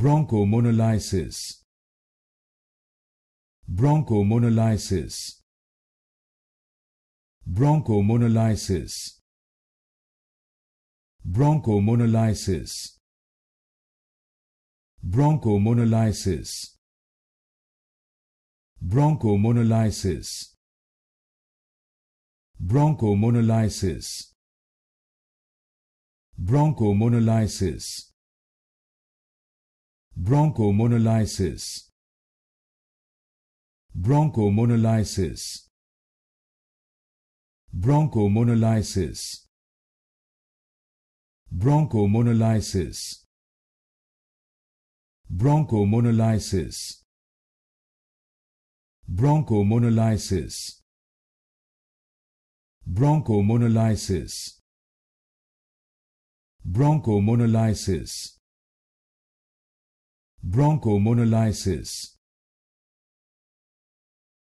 bronchomoniasis bronchomoniasis bronchomoniasis bronchomoniasis bronchomoniasis bronchomoniasis bronchomoniasis bronchomoniasis bronchomoniasis bronchomoniasis bronchomoniasis bronchomoniasis bronchomoniasis bronchomoniasis bronchomoniasis bronchomoniasis bronchomoniasis